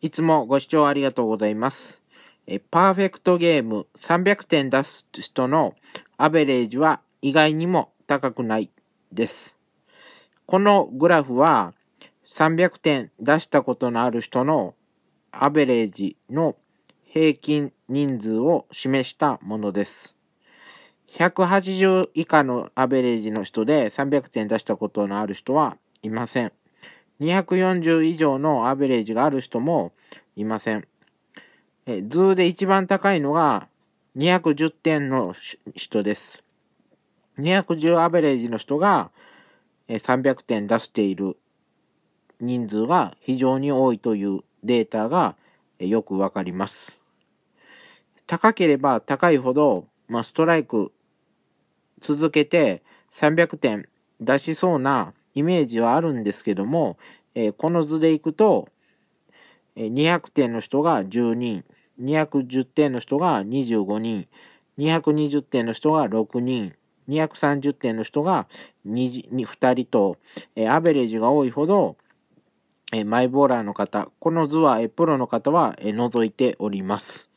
いつもご視聴ありがとうございます。えパーフェクトゲーム300点出す人のアベレージは意外にも高くないです。このグラフは300点出したことのある人のアベレージの平均人数を示したものです。180以下のアベレージの人で300点出したことのある人はいません。240以上のアベレージがある人もいません。え図で一番高いのが210点の人です。210アベレージの人が300点出している人数が非常に多いというデータがよくわかります。高ければ高いほど、まあ、ストライク続けて300点出しそうなイメージはあるんですけども、えー、この図でいくと、え200点の人が10人、210点の人が25人、220点の人が6人、230点の人が 2, 2人と、えー、アベレージが多いほど、えー、マイボーラーの方、この図は、えー、プロの方は、えー、除いております。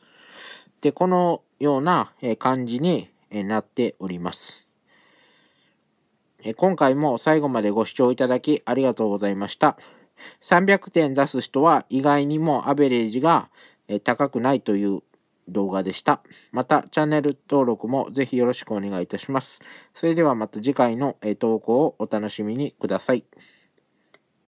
で、このような、えー、感じに、えー、なっております。え今回も最後までご視聴いただきありがとうございました。300点出す人は意外にもアベレージが高くないという動画でした。またチャンネル登録もぜひよろしくお願いいたします。それではまた次回の投稿をお楽しみにください。